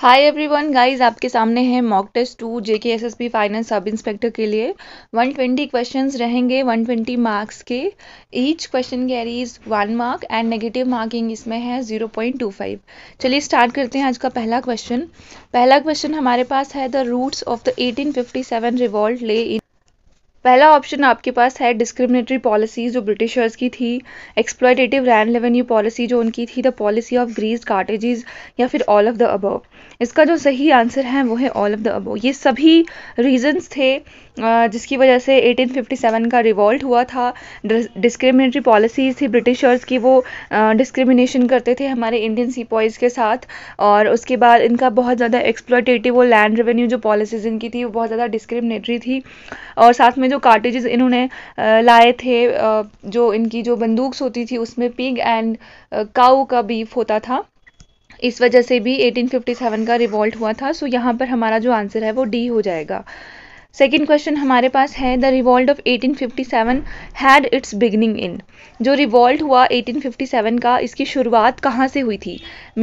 Hi everyone guys आपके सामने है mock test two JK SSB finance sub inspector के लिए 120 क्वेश्चंस रहेंगे 120 मार्क्स के each question carries one mark and negative marking इसमें है 0.25 चलिए स्टार्ट करते हैं आज का पहला क्वेश्चन पहला क्वेश्चन हमारे पास है the roots of the 1857 revolt lay in पहला ऑप्शन आपके पास है डिस्क्रिमिनेटरी पॉलिसीज़ जो ब्रिटिशर्स की थी एक्सप्लॉयटेटिव रैंड रेवेन्यू पॉलिसी जो उनकी थी the policy of greased cartridges या फिर ऑल ऑफ द अबो इसका जो सही आंसर है वो है ऑल ऑफ द अबो ये सभी रीजंस थे जिसकी वजह से 1857 का रिवॉल्ट हुआ था डिस्क्रिमिनेटरी पॉलिसीज़ थी ब्रिटिशर्स की वो डिस्क्रिमिनेशन करते थे हमारे इंडियन सीपॉइज़ के साथ और उसके बाद इनका बहुत ज़्यादा एक्सप्लॉयटेटिव और लैंड रेवेन्यू जो पॉलिसीज़ इनकी थी वो बहुत ज़्यादा डिस्क्रिमिनेटरी थी और साथ में जो जो कार्टेजेस इन्होंने लाए थे जो इनकी जो बंदूक होती थी उसमें पिग एंड काऊ का बीफ होता था इस वजह से भी 1857 का रिवॉल्ट हुआ था सो यहाँ पर हमारा जो आंसर है वो डी हो जाएगा सेकेंड क्वेश्चन हमारे पास है the revolt of 1857 had its beginning in जो रिवॉल्ट हुआ 1857 का इसकी शुरुआत कहाँ से हुई थी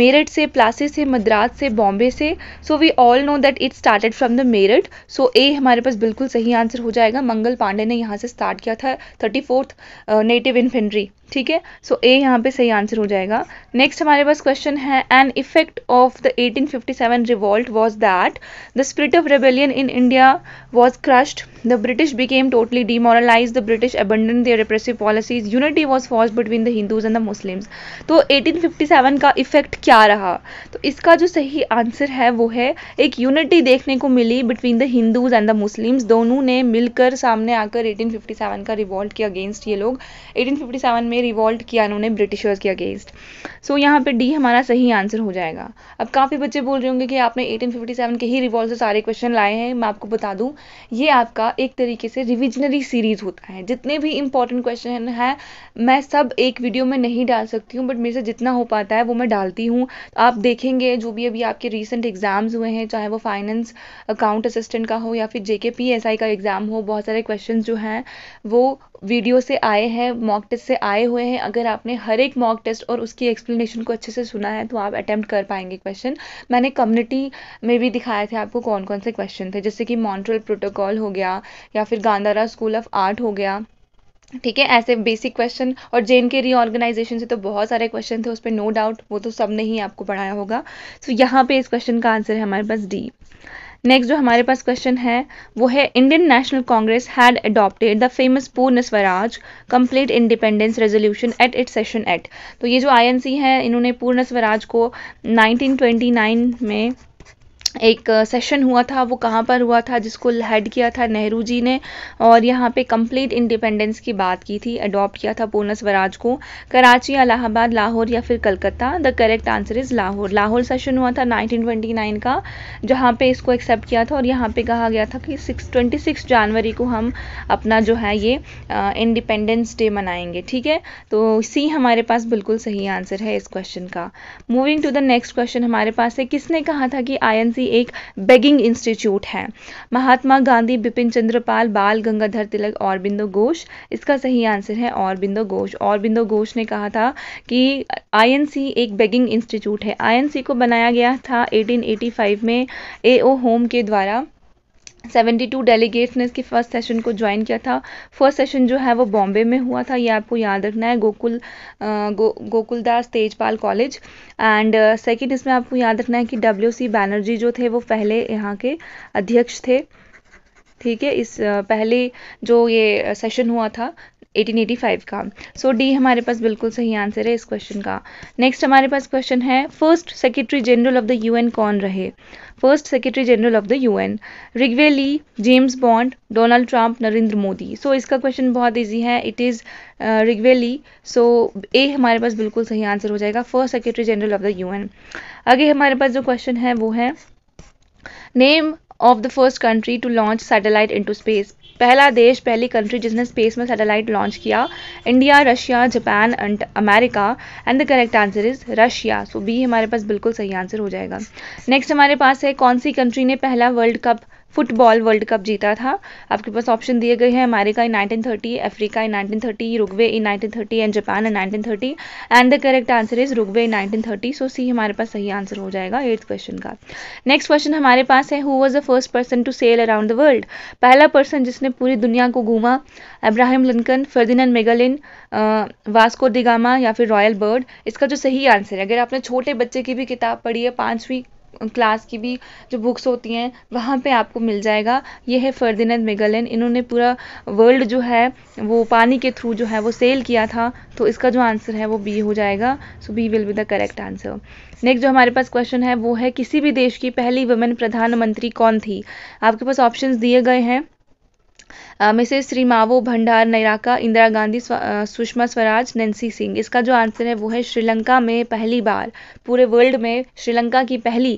मेरठ से प्लासी से मद्रास से बॉम्बे से so we all know that it started from the Meerut so A हमारे पास बिल्कुल सही आंसर हो जाएगा मंगल पांडे ने यहाँ से स्टार्ट किया था थर्टी फोर्थ नेटिव इन्फेंट्री ठीक है सो ए यहाँ पे सही आंसर हो जाएगा नेक्स्ट हमारे पास क्वेश्चन है an effect of the 1857 revolt was that the spirit of rebellion in India was crushed the British became totally demoralized. The British abandoned their repressive policies. Unity was forced between the Hindus and the Muslims. तो 1857 का effect क्या रहा तो इसका जो सही answer है वो है एक यूनिटी देखने को मिली between the Hindus and the Muslims दोनों ने मिलकर सामने आकर 1857 का रिवॉल्ट किया अगेंस्ट ये लोग 1857 में रिवॉल्ट किया उन्होंने ब्रिटिशर्स के अगेंस्ट सो so, यहाँ पे डी हमारा सही आंसर हो जाएगा अब काफ़ी बच्चे बोल रहे होंगे कि आपने 1857 के ही रिवॉल्ट से सारे क्वेश्चन लाए हैं मैं आपको बता दूँ ये आपका एक तरीके से रिविजनरी सीरीज़ होता है जितने भी इंपॉर्टेंट क्वेश्चन हैं मैं सब एक वीडियो में नहीं डाल सकती हूँ बट मेरे से जितना हो पाता है वो मैं डालती हूँ आप देखेंगे जो भी अभी आपके रिसेंट एग्ज़ाम्स हुए हैं चाहे वो फाइनेंस अकाउंट असिस्टेंट का हो या फिर जेके पी एस आई का एग्ज़ाम हो बहुत सारे क्वेश्चन जो हैं वो वीडियो से आए हैं मॉक टेस्ट से आए हुए हैं अगर आपने हर एक मॉक टेस्ट और उसकी एक्सप्लेनेशन को अच्छे से सुना है तो आप अटैम्प्ट कर पाएंगे क्वेश्चन मैंने कम्युनिटी में भी दिखाए थे आपको कौन कौन से क्वेश्चन थे जैसे कि मॉन्ट्रल प्रोटोकॉल हो गया या फिर गांधारा स्कूल ऑफ आर्ट हो गया ठीक है ऐसे बेसिक क्वेश्चन और जे के रीऑर्गेनाइजेशन से तो बहुत सारे क्वेश्चन थे उस पर नो डाउट वो तो सब ने ही आपको पढ़ाया होगा सो यहाँ पे इस क्वेश्चन का आंसर है हमारे पास डी नेक्स्ट जो हमारे पास क्वेश्चन है वो है Indian National Congress had adopted the famous Purna Swaraj complete independence resolution at it session at तो ये जो आईएनसी है इन्होंने पूर्ण स्वराज को 1929 में एक सेशन हुआ था वो कहाँ पर हुआ था जिसको हेड किया था नेहरू जी ने और यहाँ पे कंप्लीट इंडिपेंडेंस की बात की थी अडॉप्ट किया था पूर्ण स्वराज को कराची अलाहाबाद लाहौर या फिर Calcutta the correct answer is Lahore Lahore session हुआ था 1929 का जहाँ पे इसको एक्सेप्ट किया था और यहाँ पे कहा गया था कि सिक्स ट्वेंटी सिक्स जनवरी को हम अपना जो है ये इंडिपेंडेंस डे मनाएंगे ठीक है तो सी हमारे पास बिल्कुल सही आंसर है इस क्वेश्चन का moving to the next question हमारे पास है किसने कहा था कि आई भी एक बेगिंग इंस्टीट्यूट है महात्मा गांधी बिपिन चंद्रपाल बाल गंगाधर तिलक और बिंदु घोष इसका सही आंसर है और बिंदु घोष और बिंदु घोष ने कहा था कि आईएनसी एक बेगिंग इंस्टीट्यूट है आईएनसी को बनाया गया था 1885 में एओ होम के द्वारा सेवेंटी टू डेलीगेट्स ने इसके फर्स्ट सेशन को ज्वाइन किया था फर्स्ट सेशन जो है वो बॉम्बे में हुआ था ये आपको याद रखना है Gokul Go, Gokuldas Tejpal college and second इसमें आपको याद रखना है कि डब्ल्यू सी बैनर्जी जो थे वो पहले यहाँ के अध्यक्ष थे ठीक है इस पहले जो ये सेशन हुआ था 1885 का सो so, डी हमारे पास बिल्कुल सही आंसर है इस क्वेश्चन का नेक्स्ट हमारे पास क्वेश्चन है first secretary general of the UN कौन रहे first secretary general of the UN an Trygve Lie James Bond Donald Trump Narendra Modi so इसका क्वेश्चन बहुत ईजी है इट इज़ रिग्वेली सो ए हमारे पास बिल्कुल सही आंसर हो जाएगा first secretary general of the UN आगे हमारे पास जो क्वेश्चन है वो है name of the first country to launch satellite into space पहला देश पहली कंट्री जिसने स्पेस में सैटेलाइट लॉन्च किया India Russia Japan and America and the correct answer is Russia so B हमारे पास बिल्कुल सही आंसर हो जाएगा नेक्स्ट हमारे पास है कौन सी कंट्री ने पहला world cup football world cup जीता था आपके पास ऑप्शन दिए गए हैं America in 1930 Africa in 1930 Uruguay in 1930 and Japan in 1930 and the correct answer is Uruguay in 1930 so C हमारे पास सही आंसर हो जाएगा एट्थ क्वेश्चन का नेक्स्ट क्वेश्चन हमारे पास है who was the first person to sail around the world पहला पर्सन जिसने पूरी दुनिया को घूमा Abraham Lincoln Ferdinand Magellan Vasco da Gama या फिर रॉयल बर्ड इसका जो सही आंसर है अगर आपने छोटे बच्चे की भी किताब पढ़ी है पाँचवीं क्लास की भी जो बुक्स होती हैं वहाँ पे आपको मिल जाएगा ये है फर्दिनंद मेगलन इन्होंने पूरा वर्ल्ड जो है वो पानी के थ्रू जो है वो सेल किया था तो इसका जो आंसर है वो बी हो जाएगा so B will be the correct answer next जो हमारे पास क्वेश्चन है वो है किसी भी देश की पहली वुमेन प्रधानमंत्री कौन थी आपके पास ऑप्शन दिए गए हैं श्री श्रीमावो भंडार नैराका इंदिरा गांधी सुषमा स्वराज नैन्सी सिंह इसका जो आंसर है वो है श्रीलंका में पहली बार पूरे वर्ल्ड में श्रीलंका की पहली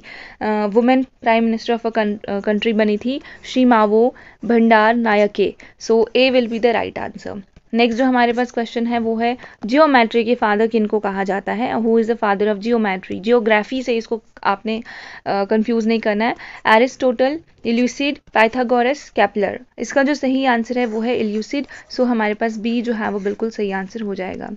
women prime minister of a country बनी थी Sirimavo Bandaranaike so A will be the right answer next जो हमारे पास क्वेश्चन है वो है जियोमेट्री के फादर किनको कहा जाता है who is the father of geometry geography से इसको आपने कंफ्यूज uh, नहीं करना है एरिस्टोटल इल्यूसिड पाइथागोरस कैपलर इसका जो सही आंसर है वो है इल्यूसिड सो so हमारे पास बी जो है वो बिल्कुल सही आंसर हो जाएगा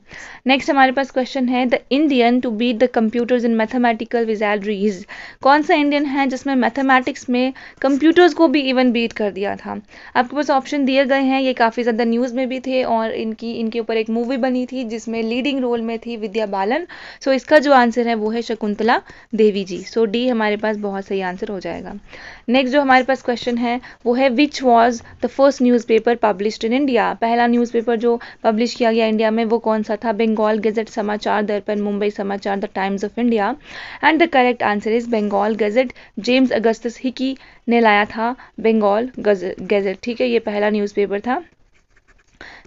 नेक्स्ट हमारे पास क्वेश्चन है the Indian to beat the computers in mathematical विजैलरीज कौन सा इंडियन है जिसमें मैथमेटिक्स में कंप्यूटर्स को भी इवन बीट कर दिया था आपके पास ऑप्शन दिए गए हैं ये काफ़ी ज़्यादा न्यूज़ में भी थे और और इनकी इनके ऊपर एक मूवी बनी थी जिसमें लीडिंग रोल में थी विद्या बालन सो so, इसका जो आंसर है वो है Shakuntala Devi ji so so, D हमारे पास बहुत सही आंसर हो जाएगा नेक्स्ट जो हमारे पास क्वेश्चन है वो है which was the first newspaper published in India पहला न्यूज़ पेपर जो पब्लिश किया गया इंडिया में वो कौन सा था बंगाल गजेट समाचार Darpan Mumbai Samachar the Times of India and the correct answer is Bengal gazette James ही हिकी ने लाया था बंगाल गजेट ठीक है ये पहला न्यूज़पेपर था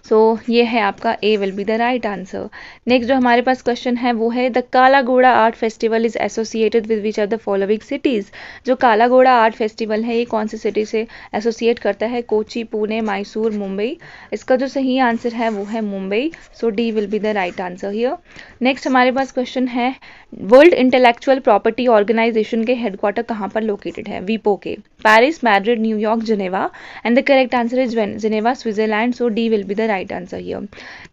सो so, ये है आपका A will be the right answer next जो हमारे पास क्वेश्चन है वो है the Kala Ghoda art festival is associated with which are the following cities जो काला घोड़ा आर्ट फेस्टिवल है ये कौन सी सिटी से एसोसिएट करता है कोची पुणे मैसूर मुंबई इसका जो सही आंसर है वो है Mumbai so D will be the right answer here next हमारे पास क्वेश्चन है वर्ल्ड इंटेलेक्चुअल प्रॉपर्टी ऑर्गेनाइजेशन के हेडक्वार्टर कहाँ पर लोकेटेड है वीपो के Paris Madrid New York Geneva and the correct answer is Geneva Switzerland so D will be the right answer here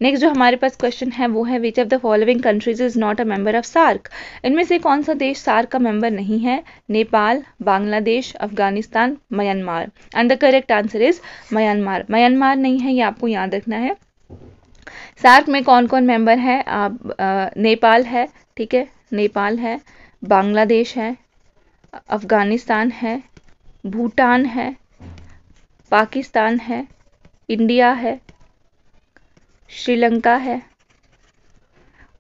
next जो हमारे पास क्वेश्चन है वो है which of the following countries is not a member of SAARC इनमें से कौन सा देश सार्क का मेंबर नहीं है Nepal Bangladesh Afghanistan Myanmar and the correct answer is Myanmar Myanmar नहीं है ये आपको याद रखना है सार्क में कौन कौन मेंबर है आप आ, नेपाल है ठीक है नेपाल है बांग्लादेश है अफगानिस्तान है भूटान है पाकिस्तान है इंडिया है श्रीलंका है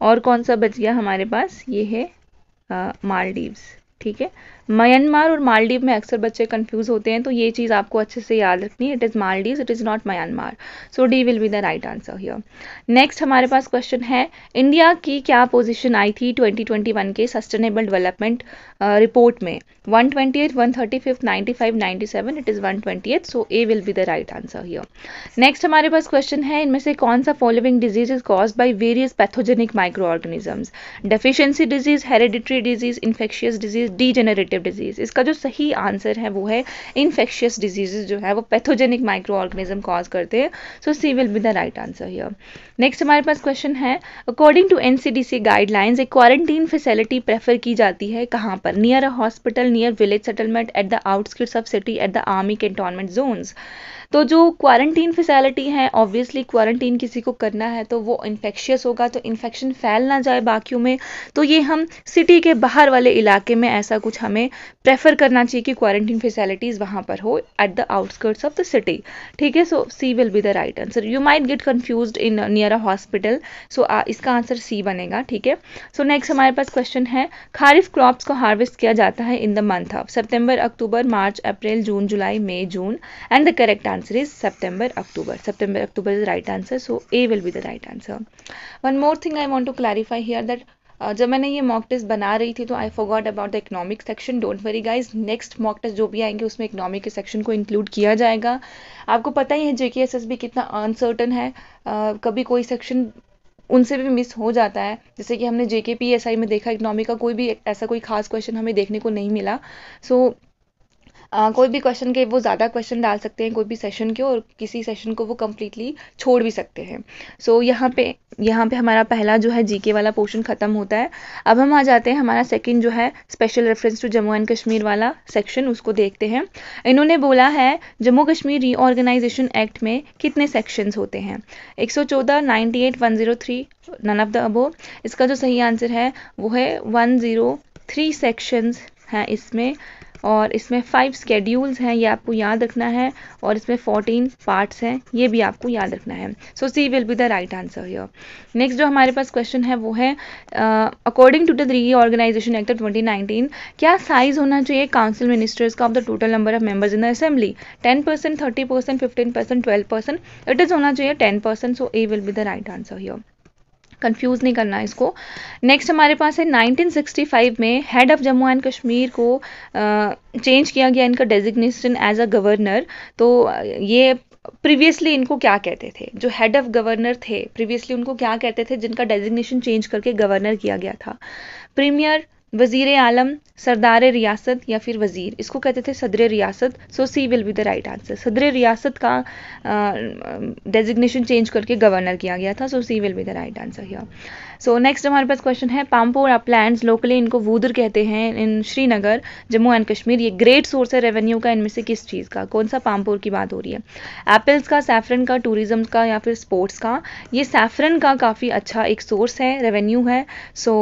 और कौन सा बच गया हमारे पास ये है मालदीव्स ठीक है म्यांमार और मालदीव में अक्सर बच्चे कंफ्यूज होते हैं तो ये चीज़ आपको अच्छे से याद रखनी है it is Maldives it is not Myanmar so D will be the right answer here next हमारे पास क्वेश्चन है इंडिया की क्या पोजिशन आई थी 2021 के सस्टेनेबल डेवलपमेंट रिपोर्ट में one twenty eight one thirty fifth ninety five ninety seven it is one twenty eight so A will be the right answer here next हमारे पास क्वेश्चन है इनमें से कौन सा following disease is cause by various pathogenic micro organisms deficiency disease hereditary disease infectious disease D infective disease इसका जो सही आंसर है वो है इन्फेक्शियस डिजीजेज जो है वो पैथोजेनिक माइक्रो ऑर्गेनिज्म कॉज करते हैं so C will be the right answer here next हमारे पास क्वेश्चन है अकॉर्डिंग टू एन गाइडलाइंस एक क्वारंटीन फैसिलिटी प्रेफर की जाती है कहाँ पर near a hospital near village settlement at the outskirts of city at the army cantonment zones तो जो क्वारंटीन फैसिलिटी है ऑब्वियसली क्वारंटीन किसी को करना है तो वो इन्फेक्शियस होगा तो इन्फेक्शन फैल ना जाए बाकियों में तो ये हम सिटी के बाहर वाले इलाके में ऐसा कुछ हमें प्रेफर करना चाहिए कि क्वारंटीन फैसिलिटीज़ वहाँ पर हो at the outskirts of the city ठीक है so C will be the right answer you might get confuse in near a hospital so इसका आंसर सी बनेगा ठीक है सो नेक्स्ट हमारे पास क्वेश्चन है खारिफ क्रॉप्स को हार्वेस्ट किया जाता है in the month of September October March April June July May June and the correct answer answer is September October September October is the right answer so A will be the right answer one more thing I want to clarify here that uh, जब मैंने ये mock test बना रही थी तो I forgot about the economic section don't worry guys next mock test जो भी आएंगे उसमें इकोनॉमिक के सेक्शन को इंक्लूड किया जाएगा आपको पता ही है जेके एस एस बी कितना अनसर्टन है uh, कभी कोई सेक्शन उनसे भी मिस हो जाता है जैसे कि हमने जेके पी एस आई में देखा इकोनॉमी का कोई भी ऐसा कोई खास क्वेश्चन हमें देखने को नहीं मिला सो so, कोई भी क्वेश्चन के वो ज़्यादा क्वेश्चन डाल सकते हैं कोई भी सेशन के और किसी सेशन को वो कम्प्लीटली छोड़ भी सकते हैं सो so, यहाँ पे यहाँ पे हमारा पहला जो है जीके वाला पोर्शन ख़त्म होता है अब हम आ जाते हैं हमारा सेकेंड जो है special reference to Jammu and Kashmir वाला सेक्शन उसको देखते हैं इन्होंने बोला है जम्मू कश्मीर रीऑर्गेनाइजेशन एक्ट में कितने सेक्शंस होते हैं 114, 98, 103 नन ऑफ द अबो इसका जो सही आंसर है वो है 103 सेक्शंस हैं इसमें और इसमें फाइव स्केड्यूल्स हैं ये आपको याद रखना है और इसमें फोर्टीन पार्ट्स हैं ये भी आपको याद रखना है so C will be the right answer here next जो हमारे पास क्वेश्चन है वो है according to the reorganisation act twenty nineteen क्या साइज होना चाहिए काउंसिल मिनिस्टर्स का of the total number of members in the assembly ten percent thirty percent fifteen percent twelve percent it is होना चाहिए ten percent so A will be the right answer here confuse नहीं करना इसको next हमारे पास है 1965 में head of Jammu and Kashmir को चेंज uh, किया गया इनका डेजिग्नेशन एज तो, अ गवर्नर तो ये प्रीवियसली इनको क्या कहते थे जो हेड ऑफ गवर्नर थे प्रीवियसली उनको क्या कहते थे जिनका डेजिग्नेशन चेंज करके गवर्नर किया गया था प्रीमियर वजीर आलम सरदार रियासत या फिर वज़ीर इसको कहते थे Sadar Riyasat so C will be the right answer Sadar Riyasat का डेजिग्नेशन चेंज करके गवर्नर किया गया था so C will be the right answer here so next हमारे पास क्वेश्चन है पाम्पोरा प्लांट्स लोकली इनको वूदर कहते हैं इन श्रीनगर जम्मू एंड कश्मीर ये ग्रेट सोर्स है रेवेन्यू का इनमें से किस चीज़ का कौन सा पामपोर की बात हो रही है एप्पल्स का सैफरन का टूरिज्म का या फिर स्पोर्ट्स का ये सैफरन का काफ़ी अच्छा एक सोर्स है रेवेन्यू है so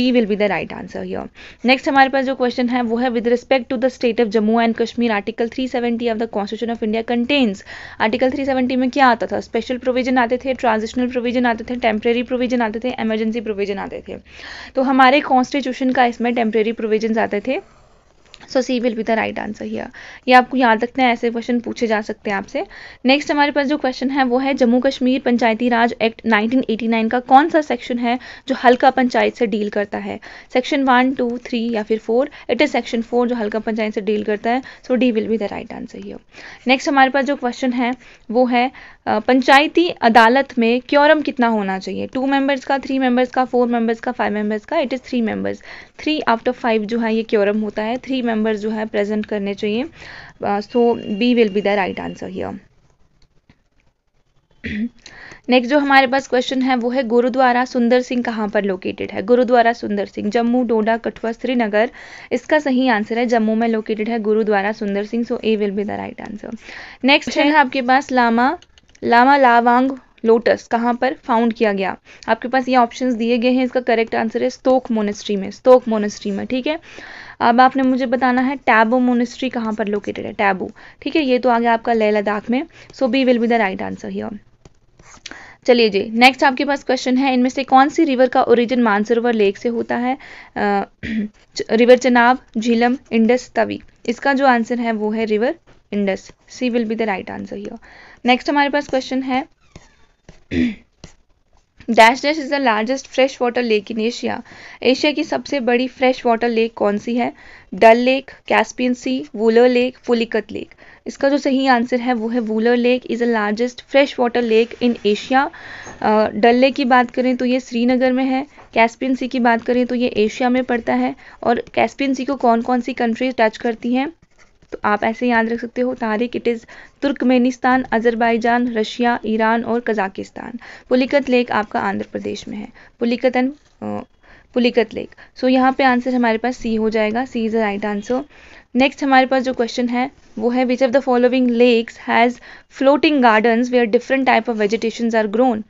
B will be the right answer here next हमारे पास जो क्वेश्चन है वो है with respect to the state of Jammu and Kashmir article 370 of the constitution of India contains article seventy में क्या आता था स्पेशल प्रोविजन आते थे ट्रांजिशनल प्रोविजन आते थे टेम्प्रेरी प्रोविजन आते थे इमरजेंसी प्रोविज़न आते थे तो हमारे कॉन्स्टिट्यूशन का इसमें टेम्प्रेरी प्रोविजन आते थे so C will be the right answer here ये आपको याद रखना है ऐसे क्वेश्चन पूछे जा सकते हैं आपसे नेक्स्ट हमारे पास जो क्वेश्चन है वो है जम्मू कश्मीर पंचायती राज एक्ट 1989 का कौन सा सेक्शन है जो हल्का पंचायत से डील करता है सेक्शन वन टू थ्री या फिर four it is section four जो हल्का पंचायत से डील करता है so D will be the right answer here next हमारे पास जो क्वेश्चन है वो है पंचायती अदालत में क्योरम कितना होना चाहिए टू मेंबर्स का थ्री मेंबर्स का फोर मेंबर्स का फाइव मेंबर्स का it is three members three out of five जो है ये क्योरम होता है थ्री मेंबर जो है प्रेजेंट करने चाहिए so B will be the right answer here next जो हमारे पास क्वेश्चन है वो है गुरुद्वारा सुंदर सिंह कहाँ पर लोकेटेड है गुरुद्वारा सुंदर सिंह जम्मू डोडा कठुआ श्रीनगर इसका सही आंसर है जम्मू में लोकेटेड है Gurudwara Sundar Singh so A will be the right answer next है आपके पास लामा लामा लावांग लोटस कहाँ पर फाउंड किया गया आपके पास ये ऑप्शंस दिए गए हैं इसका करेक्ट आंसर है स्तोक मोनेस्ट्री में स्तोक मोनेस्ट्री में ठीक है अब आपने मुझे बताना है टैबो मोनेस्ट्री कहाँ पर लोकेटेड है टैबो ठीक है ये तो आ गया आपका लेह लद्दाख में so B will be the right answer here चलिए जी नेक्स्ट आपके पास क्वेश्चन है इनमें से कौन सी रिवर का ओरिजिन मानसरोवर लेक से होता है आ, रिवर चनाब झीलम इंडस तवी इसका जो आंसर है वो है river Indus C will be the right answer here next हमारे पास क्वेश्चन है dash dash is the largest fresh water lake in Asia Asia की सबसे बड़ी फ्रेश वाटर लेक कौन सी है Dal lake Caspian sea Wular lake Pulicat lake इसका जो सही आंसर है वो है Wular lake is the largest fresh water lake in Asia Dal lake की बात करें तो ये श्रीनगर में है कैस्पियन सी की बात करें तो ये एशिया में पड़ता है और कैस्पियन सी को कौन कौन सी कंट्रीज टच करती हैं तो आप ऐसे याद रख सकते हो Tariq it is Turkmenistan Azerbaijan Russia Iran और कजाकिस्तान पुलिकत लेक आपका आंध्र प्रदेश में है Pulicat and Pulicat lake so so, यहाँ पे आंसर हमारे पास सी हो जाएगा C is the right answer next हमारे पास जो क्वेश्चन है वो है which of the following lakes has floating gardens where different type of vegetation are grown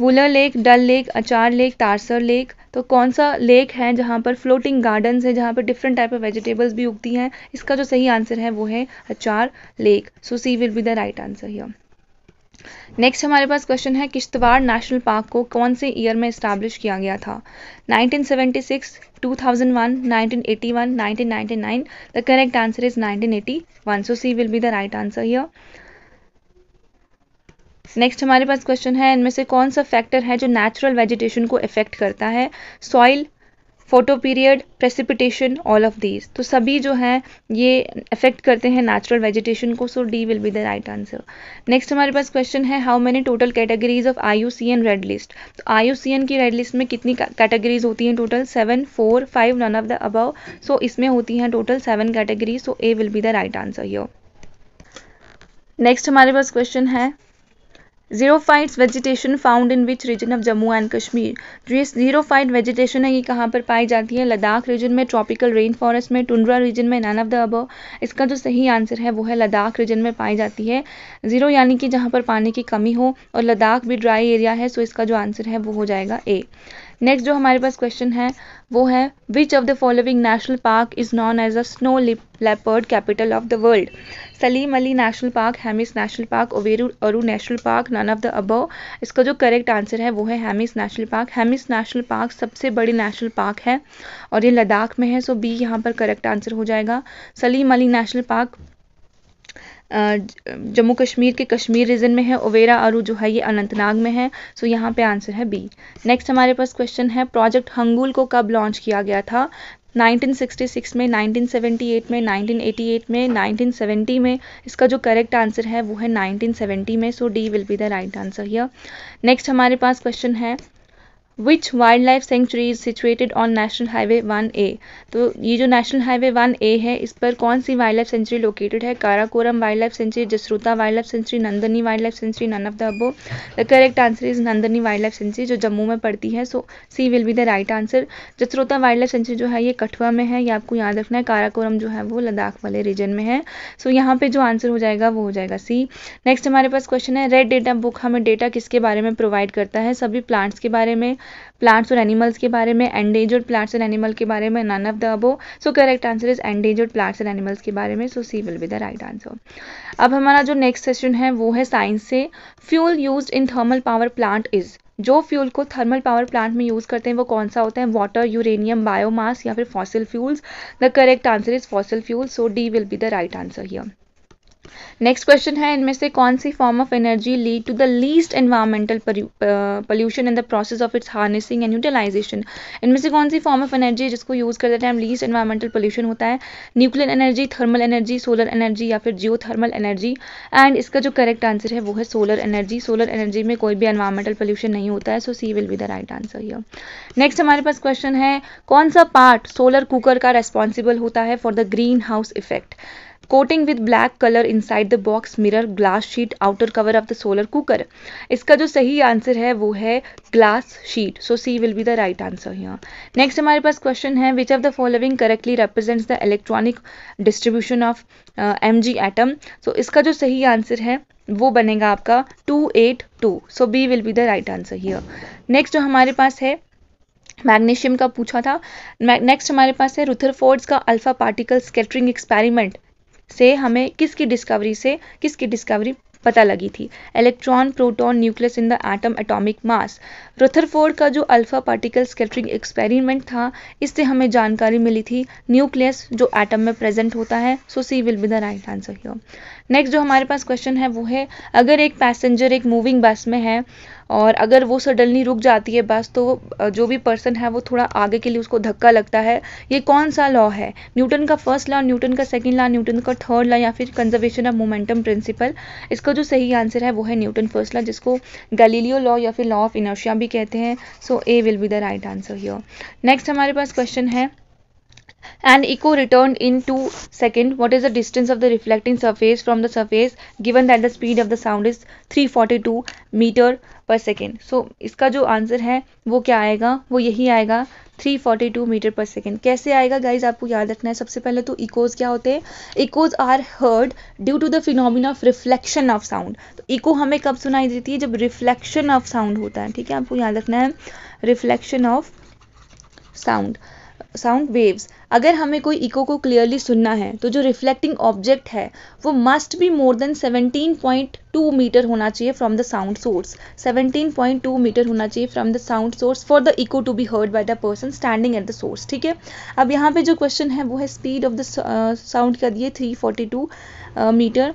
Wular lake Dal lake Anchar lake Tarsar lake तो कौन सा लेक है जहाँ पर फ्लोटिंग गार्डन्स है जहाँ पर डिफरेंट टाइप ऑफ वेजिटेबल्स भी उगती हैं इसका जो सही आंसर है वो है Anchar lake so C will be the right answer here next हमारे पास क्वेश्चन है किश्तवाड़ नेशनल पार्क को कौन से ईयर में इस्टेब्लिश किया गया था 1976, 2001, 1981, 1999. The correct answer is 1981. So C will be the right answer here next हमारे पास क्वेश्चन है इनमें से कौन सा फैक्टर है जो नेचुरल वेजिटेशन को इफेक्ट करता है soil photoperiod precipitation all of these तो सभी जो है ये इफेक्ट करते हैं नेचुरल वेजिटेशन को so D will be the right answer next हमारे पास क्वेश्चन है how many total categories of I U C N red list तो आई यू सी एन की रेड लिस्ट में कितनी कैटेगरीज होती हैं total seven four five none of the above so इसमें होती हैं total seven categories so A will be the right answer यो नेक्स्ट हमारे पास क्वेश्चन है xerophytes vegetation found in which region of Jammu and Kashmir जो ये जीरोफाइट वेजिटेशन है ये कहाँ पर पाई जाती है लद्दाख रीजन में ट्रॉपिकल रेन फॉरेस्ट में टुंड्रा रीजन में नन ऑफ द अबो इसका जो सही आंसर है वो है लद्दाख रीजन में पाई जाती है जीरो यानी कि जहाँ पर पानी की कमी हो और लद्दाख भी ड्राई एरिया है सो तो इसका जो आंसर है वो हो जाएगा ए नेक्स्ट जो हमारे पास क्वेश्चन है वो है which of the following national park is known as a snow leopard capital of the world Salim Ali national park Hemis national park Overa Aru national park none of the above इसका जो करेक्ट आंसर है वो है Hemis national park Hemis national park सबसे बड़ी national park है और ये लद्दाख में है सो बी यहाँ पर करेक्ट आंसर हो जाएगा सलीम अली नेशनल पार्क जम्मू कश्मीर के कश्मीर रीजन में है ओवेरा आरू जो है ये अनंतनाग में है सो यहाँ पे आंसर है बी नेक्स्ट हमारे पास क्वेश्चन है प्रोजेक्ट हंगुल को कब लॉन्च किया गया था 1966 में 1978 में 1988 में 1970 में इसका जो करेक्ट आंसर है वो है 1970 में so D will be the right answer here next हमारे पास क्वेश्चन है which wild life sanctuary is situated on national highway one A तो ये जो नेशनल हाईवे वन ए है इस पर कौन सी वाइल्ड लाइफ सेंचुरी लोकेटेड है Karakoram wild life sanctuary Jasrota wild life sanctuary Nandini wild life sanctuary none of the above the correct answer is Nandini wild life sanctuary जो जम्मू में पड़ती है so C will be the right answer Jasrota wild life sanctuary जो है ये कठुआ में है ये आपको याद रखना है काराकोरम जो है वो लद्दाख वाले रीजन में है सो so, यहाँ पे जो आंसर हो जाएगा वो हो जाएगा सी नेक्स्ट हमारे पास क्वेश्चन है रेड डेटा बुक हमें डेटा किसके बारे में प्रोवाइड करता है सभी प्लांट्स के बारे में प्लांट्स और एनिमल्स के बारे में एंडेंजर्ड प्लांट्स एंड एनिमल के बारे में none of the above so correct answer is endangered plants and animals के बारे में so C will be the right answer अब हमारा जो नेक्स्ट सेशन है वो है साइंस से fuel use in thermal power plant is जो फ्यूल को थर्मल पावर प्लांट में यूज़ करते हैं वो कौन सा होता है वाटर यूरेनियम बायोमास या फिर fossil fuels the correct answer is fossil fuels so D will be the right answer here next question है इनमें से कौन सी form of energy lead to the least environmental pollution in the process of its harnessing and utilisation इनमें से कौन सी form of energy जिसको यूज़ करते टाइम लीस्ट एनवायरमेंटल पोल्यूशन होता है nuclear energy thermal energy solar energy या फिर जियो थर्मल एनर्जी एंड इसका जो करेक्ट आंसर है वो है सोलर एनर्जी सोलर एनर्जी में कोई भी एनवायरमेंटल पोल्यूशन नहीं होता है so C will be the right answer here next हमारे पास क्वेश्चन है कौन सा पार्ट सोलर कुकर का रेस्पॉन्सिबल होता है for the greenhouse effect coating with black colour inside the box mirror glass sheet outer cover of the solar cooker इसका जो सही आंसर है वो है glass sheet so C will be the right answer यहाँ next हमारे पास question है which of the following correctly represents the electronic distribution of M G atom so इसका जो सही आंसर है वो बनेगा आपका two eight two so B will be the right answer here next जो हमारे पास है मैग्नीशियम का पूछा था नेक्स्ट हमारे पास है रुथरफोर्ड्स का अल्फा पार्टिकल स्केटरिंग एक्सपेरिमेंट से हमें किसकी डिस्कवरी से किसकी डिस्कवरी पता लगी थी electron proton nucleus in the atom atomic mass Rutherford का जो अल्फा पार्टिकल स्केटरिंग एक्सपेरिमेंट था इससे हमें जानकारी मिली थी न्यूक्लियस जो एटम में प्रेजेंट होता है so C will be the right answer here next जो हमारे पास क्वेश्चन है वो है अगर एक पैसेंजर एक मूविंग बस में है और अगर वो सडनली रुक जाती है बस तो जो भी पर्सन है वो थोड़ा आगे के लिए उसको धक्का लगता है ये कौन सा लॉ है न्यूटन का फर्स्ट लॉ न्यूटन का सेकेंड लॉ न्यूटन का थर्ड लॉ या फिर कंजर्वेशन ऑफ मोमेंटम प्रिंसिपल इसका जो सही आंसर है वो है न्यूटन फर्स्ट लॉ जिसको गलीलियो लॉ या फिर लॉ ऑफ इनर्शिया भी कहते हैं so A will be the right answer your next हमारे पास क्वेश्चन है and echo return in two second 2 is the distance of the reflecting surface reflecting the surface given that the speed of the sound is three forty two metre per second so इसका जो answer है वो क्या आएगा वो यही आएगा three forty two metre per second कैसे आएगा गाइज आपको याद रखना है सबसे पहले तो इकोज क्या होते हैं echoes are heard due to the phenomena of reflection of sound तो इको हमें कब सुनाई देती है जब रिफ्लेक्शन ऑफ साउंड होता है ठीक है आपको याद रखना है reflection of sound sound waves अगर हमें कोई इको को क्लियरली सुनना है तो जो रिफ्लेक्टिंग ऑब्जेक्ट है वो मस्ट भी मोर देन 17.2 मीटर होना चाहिए from the sound source 17.2 metre होना चाहिए from the sound source for the echo to be heard by the person standing at the source ठीक है अब यहाँ पे जो क्वेश्चन है वो है स्पीड ऑफ द साउंड का दिए थ्री मीटर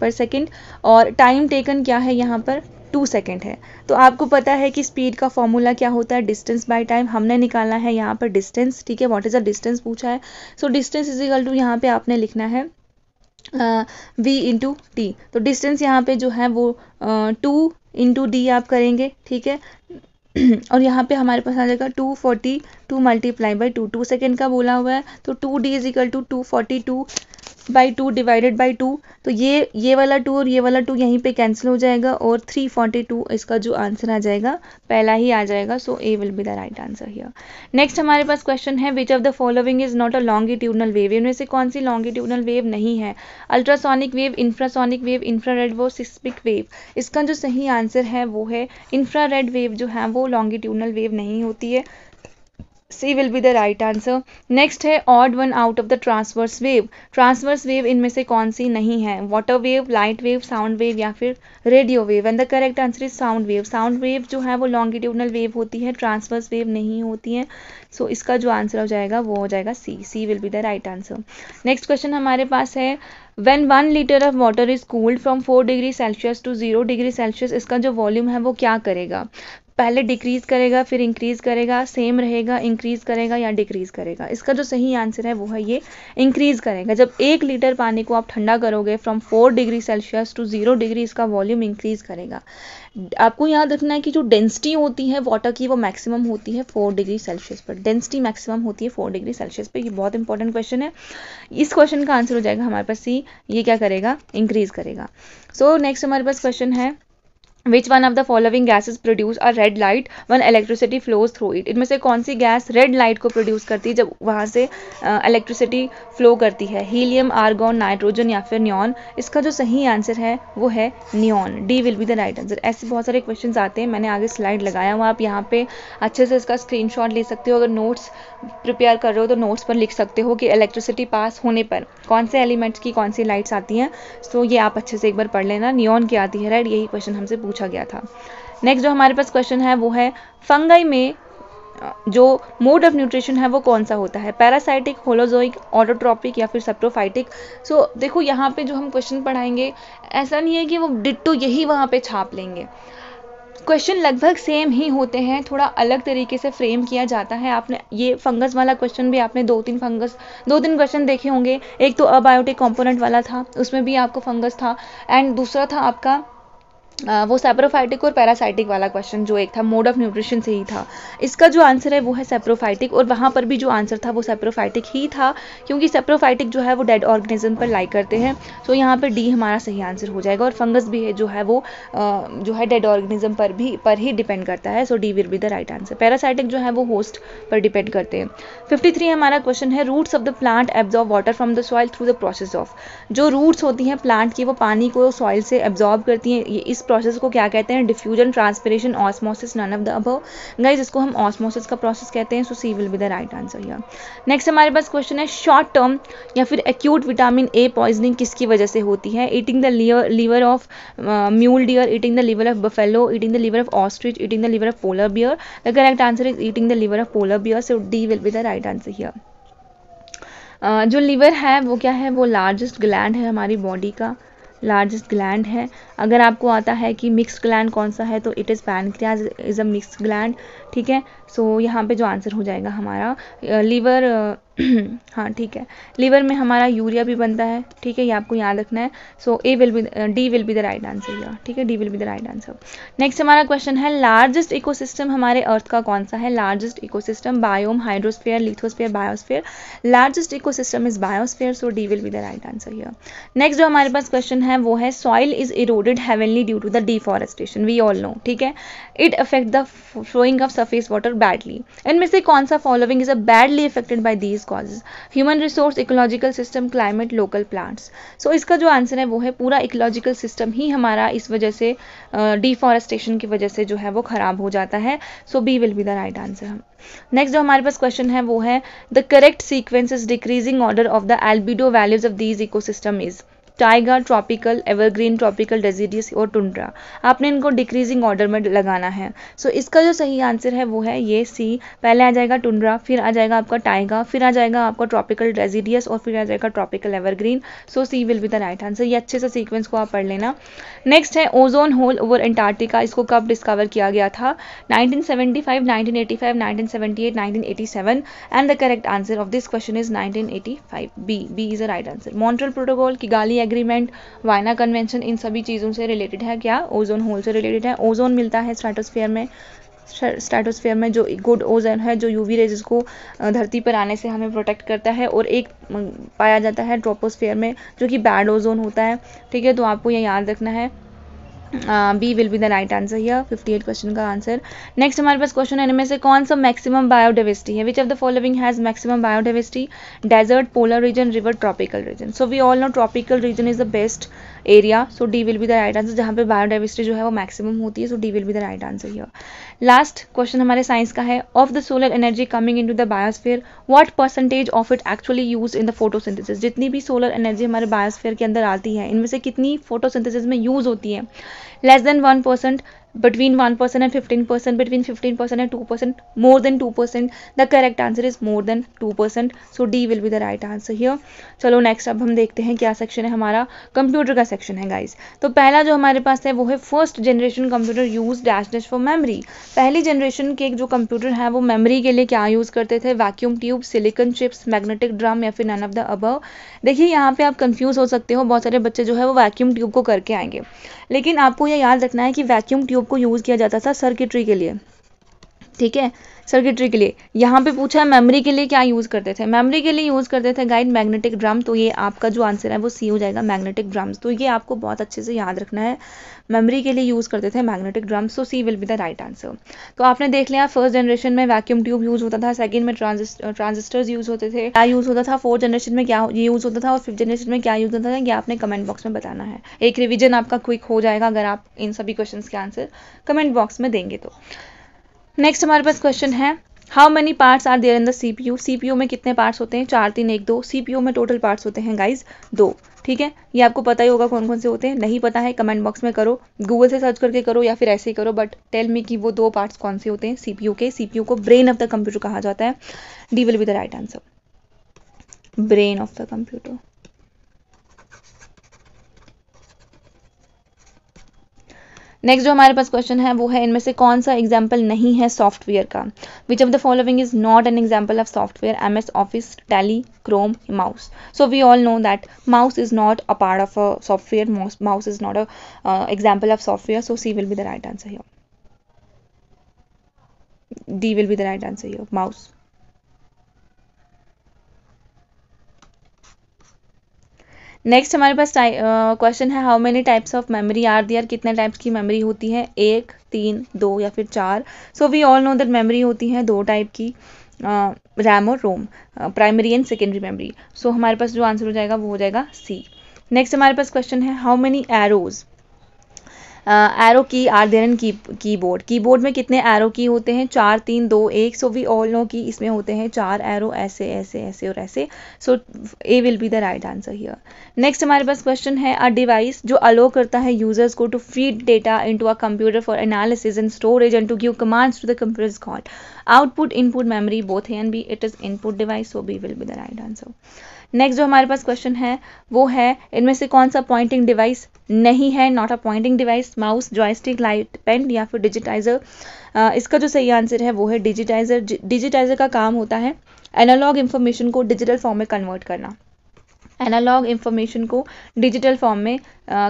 पर सेकेंड और टाइम टेकन क्या है यहाँ पर टू सेकेंड है तो आपको पता है कि स्पीड का फॉर्मूला क्या होता है डिस्टेंस बाय टाइम हमने निकालना है यहाँ पर डिस्टेंस ठीक है वॉट इज़ द डिस्टेंस पूछा है so distance is equal to यहाँ पे आपने लिखना है वी इंटू टी तो डिस्टेंस यहाँ पे जो है वो टू इंटू डी आप करेंगे ठीक है और यहाँ पे हमारे पास आ जाएगा two forty two multiply by two two second का बोला हुआ है तो two D is equal to two forty two by two divided by two तो ये ये वाला टू और ये वाला टू यहीं पे कैंसिल हो जाएगा और थ्री फोर्टी टू इसका जो आंसर आ जाएगा पहला ही आ जाएगा so A will be the right answer here next हमारे पास क्वेश्चन है which of the following is not a longitudinal wave इनमें से कौन सी लॉन्गिट्यूडनल वेव नहीं है ultrasonic wave infrasonic wave infrared वो सिस्मिक वेव इसका जो सही आंसर है वो है इंफ्रारेड वेव जो है वो लॉन्गिट्यूडनल वेव नहीं होती है C will be the right answer next है odd one out of the transverse wave transverse wave इनमें से कौन सी नहीं है water wave light wave sound wave या फिर radio wave and the correct answer is sound wave sound wave जो है वो लॉन्गिट्यूडनल वेव होती है ट्रांसवर्स वेव नहीं होती है सो so, इसका जो आंसर हो जाएगा वो हो जाएगा C C will be the right answer next question हमारे पास है when one litre of water is cooled from four degree Celsius to zero degree Celsius इसका जो वॉल्यूम है वो क्या करेगा पहले डिक्रीज़ करेगा फिर इंक्रीज़ करेगा सेम रहेगा इंक्रीज़ करेगा या डिक्रीज़ करेगा इसका जो सही आंसर है वो है ये इंक्रीज़ करेगा जब एक लीटर पानी को आप ठंडा करोगे from four degree Celsius to zero degree इसका वॉल्यूम इंक्रीज़ करेगा आपको याद रखना है कि जो डेंसिटी होती है वाटर की वो मैक्सिमम होती है फोर डिग्री सेल्सियस पर डेंसिटी मैक्सिमम होती है फोर डिग्री सेल्सियस पर ये बहुत इंपॉर्टेंट क्वेश्चन है इस क्वेश्चन का आंसर हो जाएगा हमारे पास सी ये क्या करेगा इंक्रीज़ करेगा सो so, नेक्स्ट हमारे पास क्वेश्चन है which one of the following gases produce a red light when electricity flows through it इनमें से कौन सी गैस रेड लाइट को प्रोड्यूस करती है जब वहाँ से इलेक्ट्रिसिटी uh, फ्लो करती है हीलियम आर्गोन नाइट्रोजन या फिर न्योन इसका जो सही आंसर है वो है neon D will be the right answer ऐसे बहुत सारे क्वेश्चन आते हैं मैंने आगे स्लाइड लगाया हुआ आप यहाँ पे अच्छे से इसका स्क्रीन शॉट ले सकते हो अगर नोट्स प्रिपेयर कर रहे हो तो नोट्स पर लिख सकते हो कि इलेक्ट्रिसिटी पास होने पर कौन से एलिमेंट्स की कौन सी लाइट्स आती हैं तो ये आप अच्छे से एक बार पढ़ लेना न्योन की आती है राइट यही क्वेश्चन हमसे पूछ पूछा गया था नेक्स्ट जो हमारे पास क्वेश्चन है वो है फंगाई में जो मोड ऑफ न्यूट्रिशन है वो कौन सा होता है पैरासाइटिक होलोजोइक ऑटोट्रॉपिक या फिर सेप्टोफाइटिक सो so, देखो यहाँ पे जो हम क्वेश्चन पढ़ाएंगे ऐसा नहीं है कि वो डिट्टो यही वहाँ पे छाप लेंगे क्वेश्चन लगभग सेम ही होते हैं थोड़ा अलग तरीके से फ्रेम किया जाता है आपने ये फंगस वाला क्वेश्चन भी आपने दो तीन फंगस दो तीन क्वेश्चन देखे होंगे एक तो अबायोटिक कंपोनेंट वाला था उसमें भी आपको फंगस था एंड दूसरा था आपका वो सेप्रोफाइटिक और पैरासाइटिक वाला क्वेश्चन जो एक था मोड ऑफ न्यूट्रिशन से ही था इसका जो आंसर है वो है सेप्रोफाइटिक और वहाँ पर भी जो आंसर था वो सेप्रोफाइटिक ही था क्योंकि सेप्रोफाइटिक जो है वो डेड ऑर्गेनिज्म पर लाइक करते हैं सो so, यहाँ पर डी हमारा सही आंसर हो जाएगा और फंगस भी है जो है वो जो है डेड ऑर्गेनिज्म पर भी पर ही डिपेंड करता है so D will be the right answer parasitic जो है वो होस्ट पर डिपेंड करते हैं फिफ्टी हमारा क्वेश्चन है roots of the plant absorb water from the soil through the process of जो रूट्स होती हैं प्लांट की वो पानी को सॉइल से एब्जॉर्व करती हैं ये इस प्रोसेस को क्या कहते हैं diffusion transpiration osmosis none of the above guys इसको हम ऑस्मोसिस का प्रोसेस कहते हैं so C will be the right answer here next हमारे पास क्वेश्चन है शॉर्ट टर्म या फिर एक्यूट विटामिन ए पॉइजनिंग किसकी वजह से होती है eating the liver of mule deer eating the liver of buffalo eating the liver of ostrich eating the liver of polar bear the correct answer is eating the liver of polar bear so D will be the right answer here जो liver है वो क्या है वो largest gland है हमारी body का largest gland है अगर आपको आता है कि मिक्स ग्लैंड कौन सा है तो it is pancreas is a mix gland ठीक है सो so, यहाँ पे जो आंसर हो जाएगा हमारा लीवर हाँ ठीक है लीवर में हमारा यूरिया भी बनता है ठीक है ये आपको याद रखना है so A will be D will be the right answer या ठीक है D will be the right answer next हमारा क्वेश्चन है लार्जेस्ट इकोसिस्टम हमारे अर्थ का कौन सा है largest ecosystem biome hydrosphere lithosphere biosphere largest ecosystem is biosphere so D will be the right answer या नेक्स्ट जो हमारे पास क्वेश्चन है वो है soil is eroded heavenly due to the deforestation we all know ठीक है it affect the flowing of surface water badly इनमें से कौन सा following is a badly affected by these disease causes human resource ecological system climate local plants so इसका जो answer है वो है पूरा इकोलॉजिकल सिस्टम ही हमारा इस वजह से डिफॉरेस्टेशन uh, की वजह से जो है वो ख़राब हो जाता है so B will be the right answer हम नेक्स्ट जो हमारे पास क्वेश्चन है वो है the correct sequence is decreasing order of the albedo values of these ecosystem is tiger tropical evergreen tropical deciduous और टुंड्रा आपने इनको डिक्रीजिंग ऑर्डर में लगाना है सो so, इसका जो सही आंसर है वो है ये सी पहले आ जाएगा टुंड्रा फिर आ जाएगा आपका टाइगर फिर आ जाएगा आपका ट्रॉपिकल डेजिडियस और फिर आ जाएगा tropical evergreen so C will be the right answer ये अच्छे से सीक्वेंस को आप पढ़ लेना नेक्स्ट है ओजोन होल ओवर एंटार्टिका इसको कब डिस्कवर किया गया था seven and the correct answer of this question is nineteen eighty five B B is the right answer Montreal protocol Kigali agreement वायना convention in सभी चीज़ों से related है क्या ओजोन होल से रिलेटेड है ओजोन मिलता है स्ट्रेटोस्फेयर में स्ट्रेटोस्फेयर में जो गुड ओजन है जो यूवी रेजेस को धरती पर आने से हमें प्रोटेक्ट करता है और एक पाया जाता है ट्रोपोस्फेयर में जो कि बैड ओजोन होता है ठीक है तो आपको ये याद रखना है B will be the right answer here 58 question का आंसर नेक्स्ट हमारे पास क्वेश्चन है इनमें से कौन सा मैक्सिमम बायोडाइवर्सिटी है which of the following has maximum biodiversity desert polar region river tropical region so we all know tropical region is the best area so D will be the right answer जहाँ पे biodiversity जो है वो maximum होती है so D will be the right answer here last question हमारे science का है of the solar energy coming into the biosphere what percentage of it actually use in the photosynthesis जितनी भी सोलर एनर्जी हमारे biosphere के अंदर आती है इनमें से कितनी फोटोसिंथेसिस में यूज होती है less than 1% between 1% and 15%, between 15% and 2%, more than 2%. The correct answer is more than 2%. So D will be the right answer here. chalo next ab hum dekhte hain kya section hai hamara computer ka section hai guys. to pehla jo hamare paas hai wo hai first generation computer used dash dash for memory. pehli generation ke jo computer hai wo memory ke liye kya use karte the vacuum tube, silicon chips, magnetic drum ya fir none of the above. dekhiye yahan pe aap confuse ho sakte ho bahut sare bacche jo hai wo vacuum tube ko karke aayenge lekin aapko ye yaad rakhna hai ki vacuum tube telescope को use किया जाता था circuitry के लिए ठीक है circuitry के लिए यहाँ पे पूछा है मेमोरी के लिए क्या यूज़ करते थे मेमोरी के लिए यूज़ करते थे गाइड मैग्नेटिक ड्रम तो ये आपका जो आंसर है वो सी हो जाएगा मैग्नेटिक ड्रम्स तो ये आपको बहुत अच्छे से याद रखना है मेमोरी के लिए यूज़ करते थे magnetic drum so C will be the right answer तो आपने देख लिया फर्स्ट जनरेशन में वैक्यूम ट्यूब यूज़ होता था सेकंड में ट्रांजिस्टर्स यूज़ होते थे क्या यूज़ होता था फोर्थ जनरेशन में क्या यूज़ होता था और फिफ्थ जनरेशन में क्या यूज़ होता था ये आपने कमेंट बॉक्स में बताना है एक रिविजन आपका क्विक हो जाएगा अगर आप इन सभी क्वेश्चन के आंसर कमेंट बॉक्स में देंगे तो नेक्स्ट हमारे पास क्वेश्चन है how many parts are there in the C P U C P U में कितने पार्ट्स होते हैं चार तीन एक दो सी पी यू में टोटल पार्ट्स होते हैं गाइज दो ठीक है ये आपको पता ही होगा कौन कौन से होते हैं नहीं पता है कमेंट बॉक्स में करो गूगल से सर्च करके करो या फिर ऐसे ही करो बट टेल मी कि वो दो पार्ट्स कौन से होते हैं सीपीयू के सीपीयू को ब्रेन ऑफ द कंप्यूटर कहा जाता है D will be the right answer brain of the computer next जो हमारे पास क्वेश्चन है वो है इनमें से कौन सा एग्जाम्पल नहीं है सॉफ्टवेयर का which of the following is not an example of software M S office Tally Chrome mouse so we all know that mouse is not a part of a software mouse is not a example of software so C will be the right answer here D will be the right answer here mouse next हमारे पास question है how many types of memory are there are कितने types की memory होती है एक तीन दो या फिर चार so we all know that memory होती है दो टाइप की रैम और ROM primary and secondary memory so हमारे पास जो आंसर हो जाएगा वो हो जाएगा सी नेक्स्ट हमारे पास क्वेश्चन है how many arrows arrow key are then key की बोर्ड में कितने एरो की होते हैं चार तीन दो एक सो वी ऑल नो की इसमें होते हैं चार एरो ऐसे ऐसे ऐसे और ऐसे so A will be the right answer here next हमारे पास क्वेश्चन है अ डिवाइस जो अलो करता है यूजर्स को to feed data in to a computer for analysis and storage and to give commands to the computer is output input memory both A and B it is input device so B will be the right answer next जो हमारे पास question है वो है इनमें से कौन सा पॉइंटिंग डिवाइस नहीं है not a pointing device mouse joystick light pen या फिर डिजिटाइजर इसका जो सही आंसर है वो है डिजिटाइजर डिजिटाइजर का काम होता है एनालॉग इन्फॉर्मेशन को डिजिटल फॉर्म में कन्वर्ट करना एनालॉग इन्फॉर्मेशन को डिजिटल फॉर्म में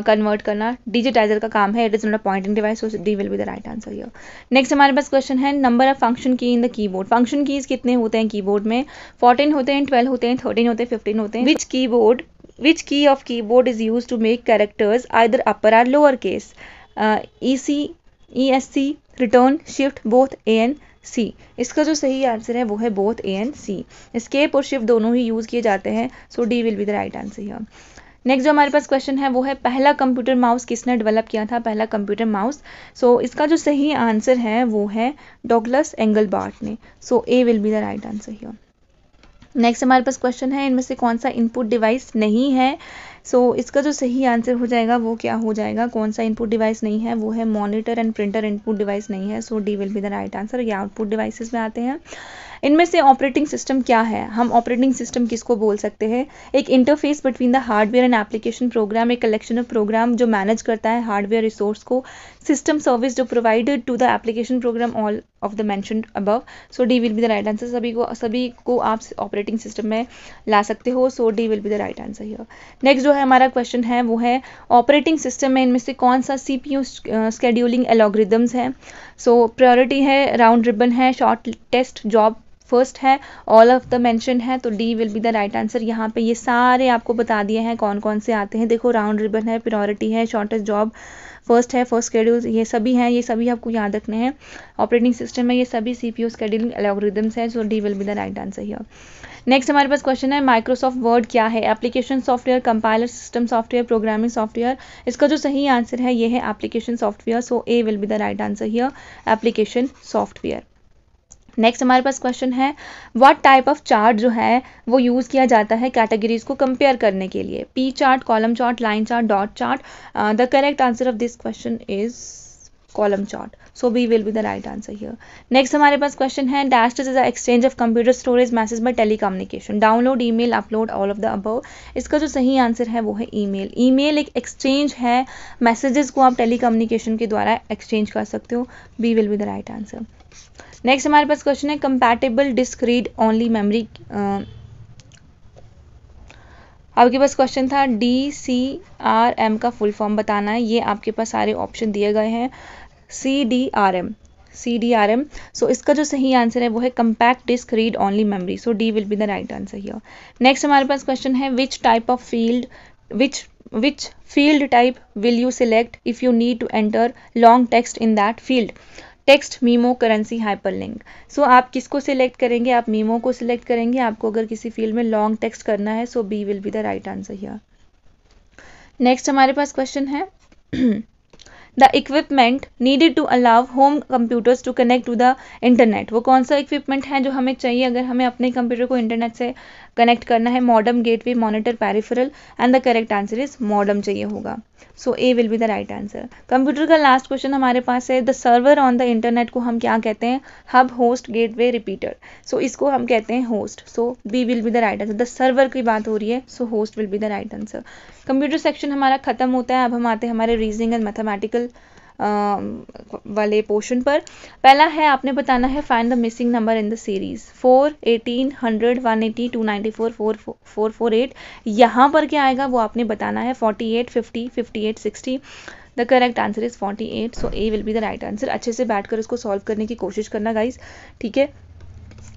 कन्वर्ट uh, करना डिजिटाइजर का काम है it is not a pointing device so D will be the right answer here next हमारे पास क्वेश्चन है number of function key in the keyboard function keys कितने होते हैं कीबोर्ड में फोर्टीन होते हैं ट्वेल्व होते हैं थर्टीन होते हैं फिफ्टीन होते हैं विच keyboard which key of keyboard is use to make characters either upper or lower case E C E S C return shift both A and C इसका जो सही आंसर है वो है both A and C escape और shift दोनों ही use किए जाते हैं so D will be the right answer here next जो हमारे पास क्वेश्चन है वो है पहला कंप्यूटर माउस किसने डेवलप किया था पहला कंप्यूटर माउस सो इसका जो सही आंसर है वो है डॉगलस एंगल बार्ट ने so A will be the right answer here next हमारे पास क्वेश्चन है इनमें से कौन सा इनपुट डिवाइस नहीं है सो so, इसका जो सही आंसर हो जाएगा वो क्या हो जाएगा कौन सा इनपुट डिवाइस नहीं है वो है monitor and printer input device नहीं है so D will be the right answer या आउटपुट डिवाइसेस में आते हैं इनमें से ऑपरेटिंग सिस्टम क्या है हम ऑपरेटिंग सिस्टम किसको बोल सकते हैं एक interface between the hardware and application program एक कलेक्शन ऑफ प्रोग्राम जो मैनेज करता है हार्डवेयर रिसोर्स को सिस्टम सर्विस जो provided to the application program all of the mention above so D will be the right answer सभी को सभी को आप ऑपरेटिंग सिस्टम में ला सकते हो so D will be the right answer here next जो है हमारा क्वेश्चन है वो है ऑपरेटिंग सिस्टम में इनमें से कौन सा C P U scheduling algorithms हैं सो प्रायोरिटी है राउंड रिबन है शॉर्ट टेस्ट जॉब फर्स्ट है ऑल ऑफ द मेंशन है तो D will be the right answer यहाँ पे ये सारे आपको बता दिए हैं कौन कौन से आते हैं देखो राउंड रिबन है प्रायोरिटी है शॉर्टेस्ट जॉब फर्स्ट है फर्स्ट स्केड्यूल ये सभी हैं ये सभी आपको याद रखने हैं ऑपरेटिंग सिस्टम में ये सभी सी पी स्केड्यूलिंग एलोग्रिदम्स हैं so D will be the right answer ही नेक्स्ट हमारे पास क्वेश्चन है माइक्रोसॉफ्ट वर्ड क्या है application software compiler system software programming software इसका जो सही आंसर है ये है application software so A will be the right answer ही एप्लीकेशन सॉफ्टवेयर नेक्स्ट हमारे पास क्वेश्चन है व्हाट टाइप ऑफ चार्ट जो है वो यूज़ किया जाता है कैटेगरीज को कंपेयर करने के लिए pie chart column chart line chart dot chart the correct answer of this question is column chart so B will be the right answer here next हमारे पास क्वेश्चन है dash is the exchange of computer storage message by telecommunication download email upload all of the above इसका जो सही answer है वो है email email एक एक्सचेंज है मैसेजेस को आप टेलीकम्युनिकेशन के द्वारा एक्सचेंज कर सकते हो B will be the right answer next हमारे पास क्वेश्चन है compatible disc read only memory आपके पास क्वेश्चन था डी सी आर एम का फुल फॉर्म बताना है ये आपके पास सारे ऑप्शन दिए गए हैं C D R M C D R M so इसका जो सही आंसर है वो है compact disc read only memory so D will be the right answer here next हमारे पास क्वेश्चन है which type of field which which field type will you select if you need to enter long text in that field text memo currency hyperlink so आप किसको select करेंगे आप memo को select करेंगे आपको अगर किसी फील्ड में लॉन्ग टेक्स्ट करना है so B will be the right answer here next हमारे पास क्वेश्चन है the equipment needed to allow home computers to connect to the internet वो कौन सा इक्विपमेंट है जो हमें चाहिए अगर हमें अपने कंप्यूटर को इंटरनेट से कनेक्ट करना है gate gateway monitor peripheral and the correct answer is modem चाहिए होगा so A will be the right answer computer का लास्ट क्वेश्चन हमारे पास है the server on the internet को हम क्या कहते हैं hub host gateway repeater so इसको हम कहते हैं host so B will be the right answer the server की बात हो रही है so host will be the right answer computer section हमारा खत्म होता है अब हम आते हैं हमारे रीजनिंग एंड मैथमेटिकल वाले पोर्शन पर पहला है आपने बताना है find the missing number in the series four eighteen hundred one eighty two ninety four four four four eight यहाँ पर क्या आएगा वो आपने बताना है forty eight fifty fifty eight sixty the correct answer is forty eight so A will be the right answer अच्छे से बैठ कर इसको सॉल्व करने की कोशिश करना गाइज ठीक है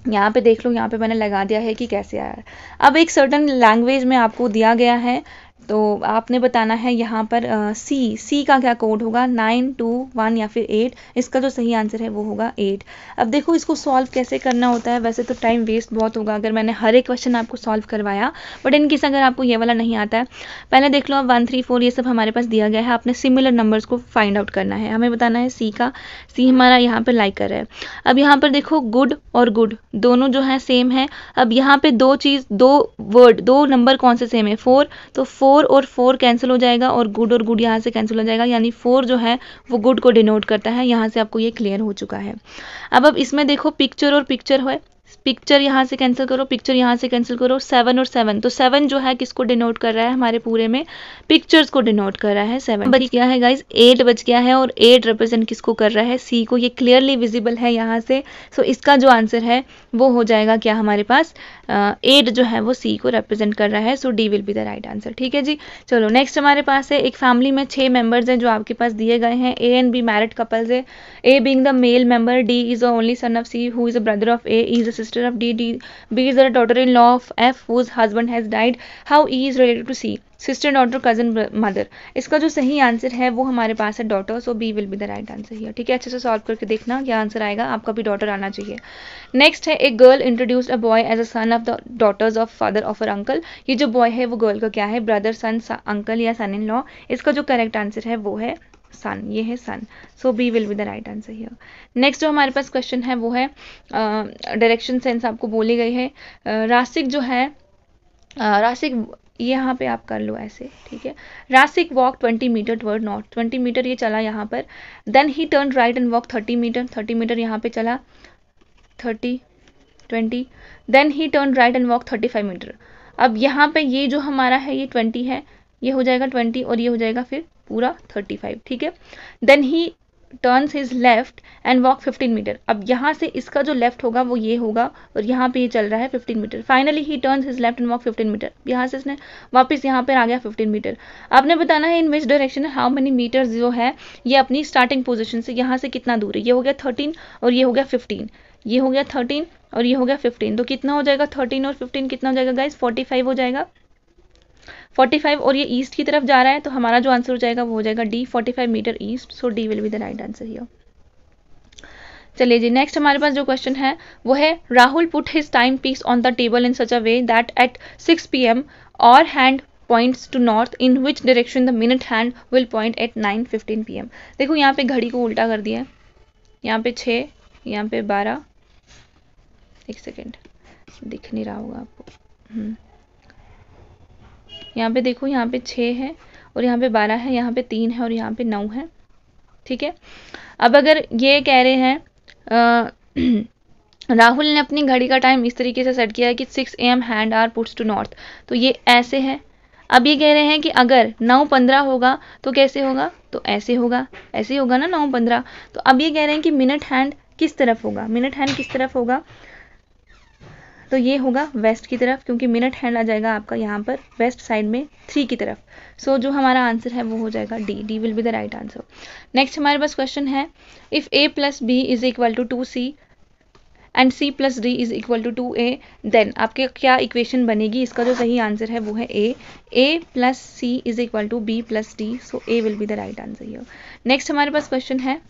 यहाँ पे देख लो यहाँ पे मैंने लगा दिया है कि कैसे आया अब एक सर्टन लैंग्वेज में आपको दिया गया है तो आपने बताना है यहाँ पर सी uh, सी का क्या कोड होगा नाइन टू वन या फिर एट इसका जो सही आंसर है वो होगा एट अब देखो इसको सॉल्व कैसे करना होता है वैसे तो टाइम वेस्ट बहुत होगा अगर मैंने हर एक क्वेश्चन आपको सॉल्व करवाया बट इन केस अगर आपको ये वाला नहीं आता है पहले देख लो आप वन थ्री फोर ये सब हमारे पास दिया गया है आपने सिमिलर नंबर्स को फाइंड आउट करना है हमें बताना है सी का सी हमारा यहाँ पर लाइक कर रहा है अब यहाँ पर देखो गुड और गुड दोनों जो है सेम है अब यहाँ पर दो चीज़ दो वर्ड दो नंबर कौन से सेम है फोर तो फोर फोर और फोर कैंसिल हो जाएगा और गुड और गुड यहाँ से कैंसिल हो जाएगा यानी फोर जो है वो गुड को डिनोट करता है यहाँ से आपको ये क्लियर हो चुका है अब अब इसमें देखो पिक्चर और पिक्चर है पिक्चर यहाँ से कैंसिल करो पिक्चर यहाँ से कैंसिल करो सेवन और सेवन तो सेवन जो है किसको डिनोट कर रहा है हमारे पूरे में पिक्चर्स को डिनोट कर रहा है सेवन बज गया है गाइज एट बज गया है और एट रिप्रेजेंट किसको कर रहा है सी को ये क्लियरली विजिबल है यहाँ से सो so, इसका जो आंसर है वो हो जाएगा क्या हमारे पास एट uh, जो है वो सी को रिप्रेजेंट कर रहा है so D will be the right answer ठीक है जी चलो नेक्स्ट हमारे पास है एक फैमिली में छः मेंबर्स हैं जो आपके पास दिए गए हैं A and B married couples है A being the male member D is a only son of C who is a brother of A is a sister sister of D. D. B is the daughter-in-law of F whose husband has died. How E is related to C? sister daughter cousin mother इसका जो सही answer है वो हमारे पास है daughter so B will be the right answer here ठीक है अच्छे से सॉल्व करके देखना क्या आंसर आएगा आपका भी डॉटर आना चाहिए नेक्स्ट है एक girl introduced a boy as a son of the daughters of father of uh uncle ये जो बॉय है वो गर्ल का क्या है ब्रदर सन अंकल या सन इन लॉ इसका जो करेक्ट आंसर है वो है सन ये है son so B will be the right answer here next जो हमारे पास क्वेश्चन है वो है डायरेक्शन uh, सेंस आपको बोली गई है uh, रासिक जो है uh, रासिक यहाँ पे आप कर लो ऐसे ठीक है Rasik walk 20 meter toward north 20 meter ये चला यहाँ पर then he turn right and walk 30 meter 30 meter यहाँ पे चला 30 20 then he turn right and walk 35 meter अब यहाँ पे ये जो हमारा है ये 20 है ये हो जाएगा 20 और ये हो जाएगा फिर पूरा 35 ठीक है then he turns is left and walk 15 meter अब यहाँ से इसका जो लेफ्ट होगा वो ये होगा और यहाँ पे ये चल रहा है 15 meter finally he turns is left and walk 15 meter यहाँ से इसने वापस यहाँ पर आ गया 15 मीटर आपने बताना है in which direction how many meter जो है ये अपनी स्टार्टिंग पोजिशन से यहाँ से कितना दूर है ये हो गया थर्टीन और ये हो गया फिफ्टीन ये हो गया थर्टीन और ये हो गया फिफ्टीन तो कितना हो जाएगा थर्टीन और फिफ्टीन कितना हो जाएगा गाइज फोर्टी हो जाएगा 45 और ये ईस्ट की तरफ जा रहा है तो हमारा जो आंसर हो जाएगा वो हो जाएगा D 45 meter east so D will be the right answer here चलिए जी नेक्स्ट हमारे पास जो क्वेश्चन है वो है Rahul put his time piece on the table in such a way that at 6 PM hour hand points to north in which direction the minute hand will point at 9:15 PM देखो यहाँ पे घड़ी को उल्टा कर दिया है यहाँ पे 6 यहाँ पे 12 एक सेकेंड दिख नहीं रहा होगा आपको हम्म यहाँ पे देखो यहाँ पे छः है और यहाँ पे बारह है यहाँ पे तीन है और यहाँ पे नौ है ठीक है अब अगर ये कह रहे हैं राहुल ने अपनी घड़ी का टाइम इस तरीके से सेट किया है कि six A M hand are puts to north तो ये ऐसे है अब ये कह रहे हैं कि अगर नौ पंद्रह होगा तो कैसे होगा तो ऐसे होगा ऐसे होगा ना नौ पंद्रह तो अब ये कह रहे हैं कि मिनट हैंड किस तरफ होगा मिनट हैंड किस तरफ होगा तो ये होगा वेस्ट की तरफ क्योंकि मिनट हैंड आ जाएगा आपका यहाँ पर वेस्ट साइड में थ्री की तरफ सो so, जो हमारा आंसर है वो हो जाएगा D D will be the right answer next हमारे पास क्वेश्चन है if A plus B is equal to two C and C plus D is equal to two A then आपके क्या इक्वेशन बनेगी इसका जो सही आंसर है वो है A A plus C is equal to B plus D so A will be the right answer ये नेक्स्ट हमारे पास क्वेश्चन है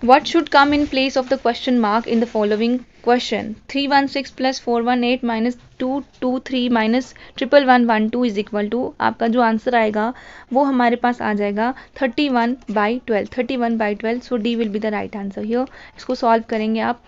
What should come in place of the question mark in the following question? 316 plus 418 minus 223 minus triple one one two is equal to आपका जो answer आएगा वो हमारे पास आ जाएगा 31 one by twelve thirty one by twelve so D will be the right answer here इसको solve करेंगे आप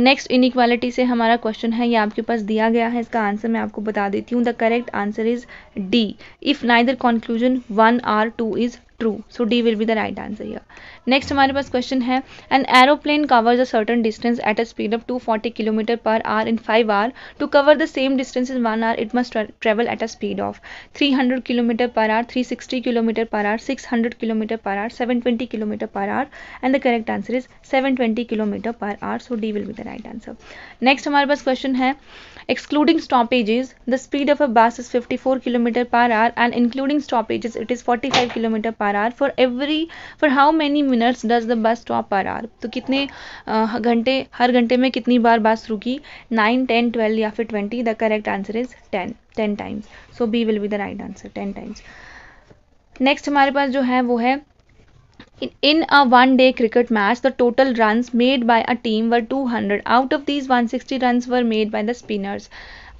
नेक्स्ट uh, इनिक्वालिटी से हमारा क्वेश्चन है ये आपके पास दिया गया है इसका आंसर मैं आपको बता देती हूँ the correct answer is D if neither conclusion one or two is true so D will be the right answer here next हमारे पास क्वेश्चन है an aeroplane covers a certain distance at a speed of 240 kilometre per hour in five hour to cover the same distance in one hour it must travel at a speed of 300 kilometre per hour 360 kilometre per are 600 kilometre per hour 720 kilometre per hour and the correct answer is 720 kilometre per hour so D will be the right answer next हमारे पास question है excluding stoppages the speed of a bus is 54 km per hour and including stoppages it is 45 km per hour for every for how many minutes does the bus stop per hour तो कितने घंटे हर घंटे में कितनी बार बस रुकी nine ten twelve या फिर twenty the correct answer is ten ten times so B will be the right answer ten times next हमारे पास जो है वो है in a one day cricket match the total runs made by a team were 200 out of these 160 run were made by the spinners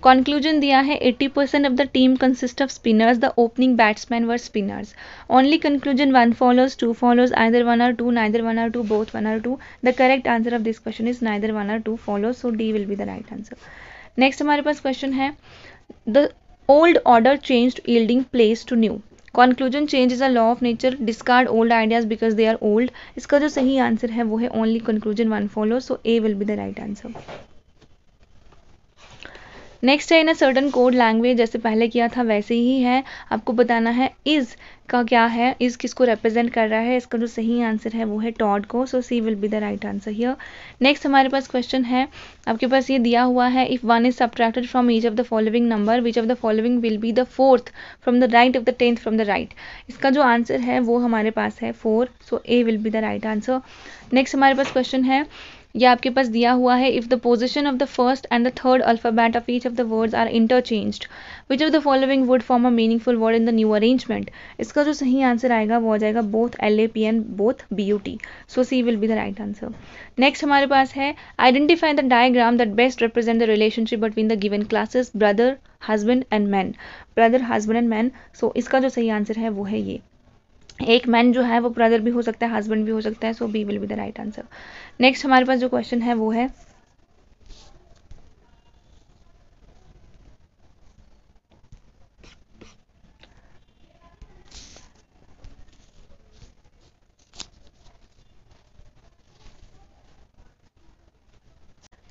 conclusion दिया है 80% percent of the team consist of spinners the opening batsman were spinners only conclusion one follows two follows either one or two neither one or two both one or two the correct answer of this question is neither one or two follow so D will be the right answer next हमारे पास question है the old order change yielding place to new conclusion change is a law of nature discard old ideas because they are old इसका जो सही answer है वो है only conclusion one follow so A will be the right answer next है in a certain code language जैसे पहले किया था वैसे ही है आपको बताना है इज़ का क्या है इज़ किसको रिप्रेजेंट कर रहा है इसका जो सही आंसर है वो है टॉड को so C will be the right answer here next हमारे पास क्वेश्चन है आपके पास ये दिया हुआ है if one is subtracted from each of the following number which of the following will be the fourth from the right of the tenth from the right इसका जो आंसर है वो हमारे पास है four so A will be the right answer next हमारे पास question है ये आपके पास दिया हुआ है if the position of the first and the third alphabet of each of the words are interchanged which of the following would form a meaningful word in the new arrangement इसका जो सही आंसर आएगा वो आ जाएगा both L A P and both B U T so C will be the right answer next हमारे पास है identify the diagram that best represent the relationship between the given classes brother husband and man brother husband and man so इसका जो सही answer है वो है ये एक मैन जो है वो ब्रदर भी हो सकता है हस्बैंड भी हो सकता है so B will be the right answer next हमारे पास जो क्वेश्चन है वो है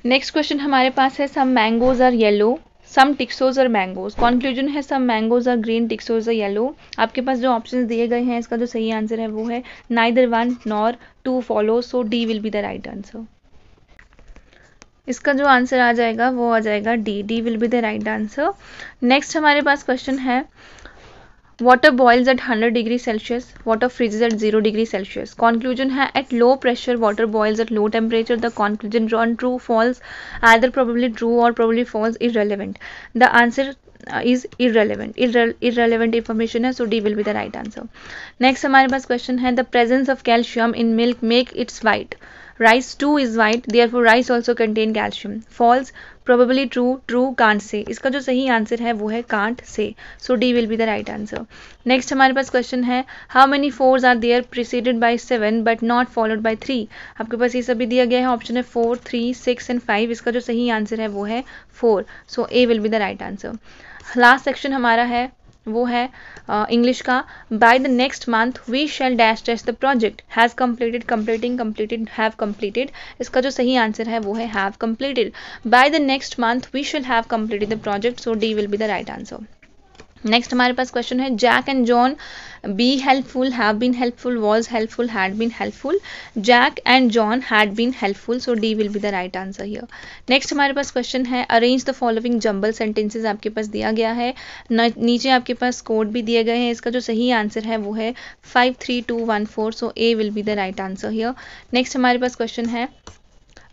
नेक्स्ट क्वेश्चन हमारे पास है some mangoes are yellow some टिक्सोज और मैंगोज कॉन्क्लूजन है सम मैंगोज और ग्रीन टिक्सोज और येलो आपके पास जो ऑप्शन दिए गए हैं इसका जो सही आंसर है वो है neither one nor two follow so D will be the right answer इसका जो आंसर आ जाएगा वो आ जाएगा D D will be the right answer next हमारे पास क्वेश्चन है water boils at 100 degree celsius water freezes at 0 degree celsius conclusion hai at low pressure water boils at low temperature the conclusion drawn true false either probably true or probably false irrelevant the answer uh, is irrelevant Irre irrelevant information so D will be the right answer next हमारे question है the presence of calcium in milk make it white rice too is white therefore rice also contain calcium false probably true true can't say इसका जो सही answer है वो है can't say so D will be the right answer next हमारे पास question है how many fours are there preceded by seven but not followed by three आपके पास ये सभी दिया गया है ऑप्शन है four three six and five इसका जो सही आंसर है वो है four so A will be the right answer last section हमारा है वो है इंग्लिश uh, का by the next month we shall dash dash the project has completed completing completed have completed इसका जो सही आंसर है वो है have completed by the next month we shall have completed the project so D will be the right answer next हमारे पास question है Jack and John be helpful have been helpful was helpful had been helpful Jack and John had been helpful so D will be the right answer here next हमारे पास question है arrange the following jumble sentences आपके पास दिया गया है नीचे आपके पास कोड भी दिए गए हैं इसका जो सही आंसर है वो है five three two one four so A will be the right answer here next हमारे पास क्वेश्चन है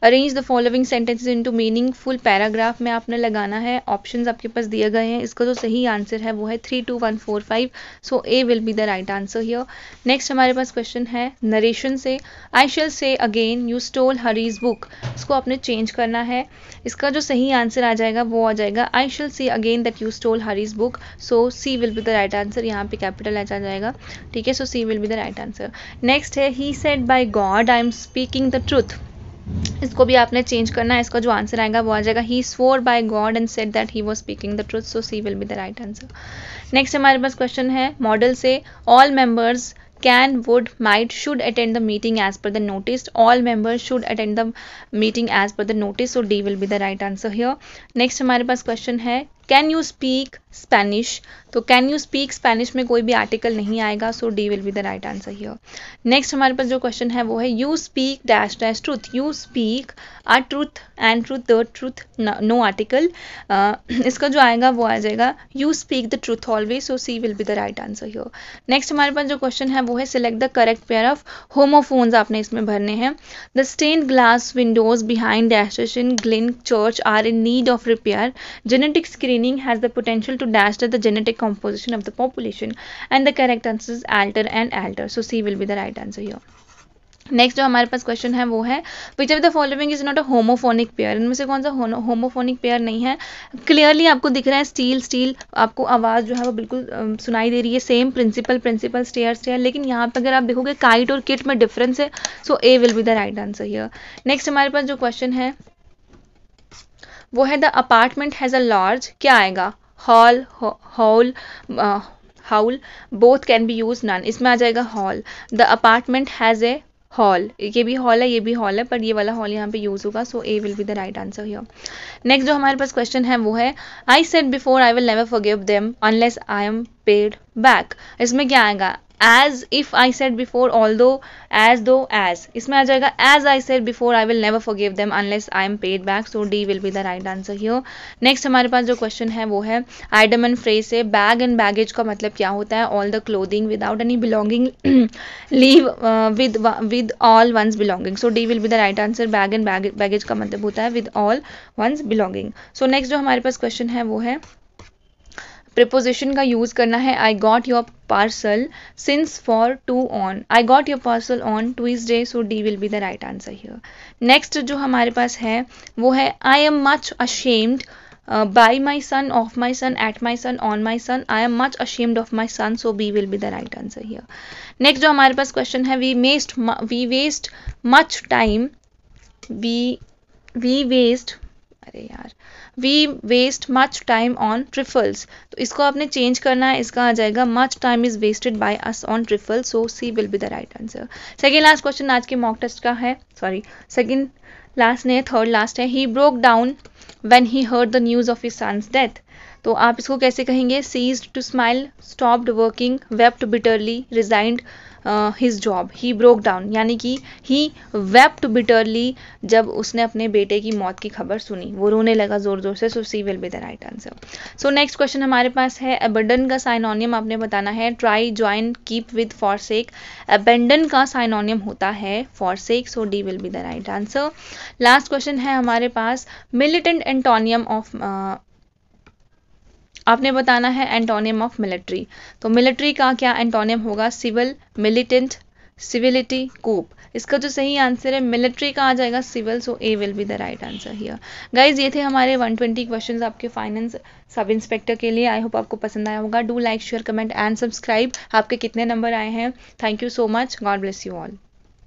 arrange the following sentences into meaningful paragraph में आपने लगाना है ऑप्शंस आपके पास दिए गए हैं इसका जो तो सही आंसर है वो है three two one four five so A will be the right answer here next हमारे पास क्वेश्चन है नरेशन से I shall say again you stole Harry's book इसको आपने चेंज करना है इसका जो सही आंसर आ जाएगा वो आ जाएगा I shall say again that you stole Harry's book so C will be the right answer यहाँ पे कैपिटल आ जाएगा ठीक है so C will be the right answer next है he said by God I am speaking the truth इसको भी आपने चेंज करना है इसका जो आंसर आएगा वो आ जाएगा he swore by God and said that he was speaking the truth so C will be the right answer next हमारे पास क्वेश्चन है मॉडल से all members can would might should attend the meeting as per the notice all members should attend the meeting as per the notice so D will be the right answer here next हमारे पास question है can you speak Spanish तो can you speak Spanish में कोई भी article नहीं आएगा so D will be the right answer here next हमारे पास जो क्वेश्चन है वो है you speak dash dash truth you speak a truth and truth the truth no article इसका जो आएगा वो आ जाएगा you speak the truth always so C will be the right answer here next हमारे पास जो क्वेश्चन है वो है select the correct pair of homophones आपने इसमें भरने हैं the stain glass windows behind dash in ग्लिन church are in need of repair genetic screen screening has the potential to dash the genetic composition of the population and the correct answer is alter and alter so c will be the right answer here next जो हमारे पास question है वो है which of the following is not a homophonic pair इनमें से कौन सा होमोफोनिक पेयर नहीं है क्लियरली आपको दिख रहा है स्टील स्टील आपको आवाज़ जो है वो बिल्कुल सुनाई दे रही है same principal principle stair stare लेकिन यहाँ पर अगर आप देखोगे काइट और किट में डिफरेंस है so A will be the right answer here next हमारे पास जो क्वेश्चन है वो है the apartment has a large क्या आएगा hall hall howl both can be use none इसमें आ जाएगा hall the apartment has a hall ये भी हॉल है ये भी हॉल है पर ये वाला हॉल यहाँ पे यूज होगा so A will be the right answer here next जो हमारे पास क्वेश्चन है वो है I said before I will never forgive them unless I am paid back इसमें क्या आएगा as if I said before although as though as इसमें आ जाएगा as I said before I will never forgive them unless I am paid back so D will be the right answer here next हमारे पास जो question है वो है idiom and phrase से बैग एंड बैगेज का मतलब क्या होता है all the clothing without any belonging leave with with all one's belonging so D will be the right answer bag and baggage का मतलब होता है with all one's belonging so next जो हमारे पास क्वेश्चन है वो है प्रपोजिशन का यूज करना है I got your parcel since for to on I got your parcel on day so D will be the right answer here next जो हमारे पास है वो है I am much ashamed by my son of my son at my son on my son I am much ashamed of my son so B will be the right answer here next जो हमारे पास question है we waste we waste much time we we waste अरे यार we waste much time on trifles तो इसको आपने change करना है इसका आ जाएगा much time is wasted by us on trifle so C will be the right answer second last question आज के मॉक टेस्ट का है सॉरी सेकेंड लास्ट नहीं है थर्ड लास्ट है he broke down when he heard the news of his son's death तो आप इसको कैसे कहेंगे cease to smile stopped working wept bitterly resigned his job he broke down यानी कि ही वेप्ट बिटरली जब उसने अपने बेटे की मौत की खबर सुनी वो रोने लगा जोर जोर से so C will be the right answer so next question हमारे पास है अबंडन का साइनोनियम आपने बताना है try join keep with forsake abandon का साइनोनियम होता है forsake so D will be the right answer last question है हमारे पास मिलिटेंट एंटोनियम ऑफ आपने बताना है एंटोनियम ऑफ मिलिट्री तो मिलिट्री का क्या एंटोनियम होगा सिविल मिलिटेंट सिविलिटी कोप इसका जो सही आंसर है मिलिट्री का आ जाएगा civil so A will be the right answer here guys ये थे हमारे 120 क्वेश्चन आपके फाइनेंस सब इंस्पेक्टर के लिए आई होप आपको पसंद आया होगा do like share comment and subscribe आपके कितने नंबर आए हैं thank you so much God bless you all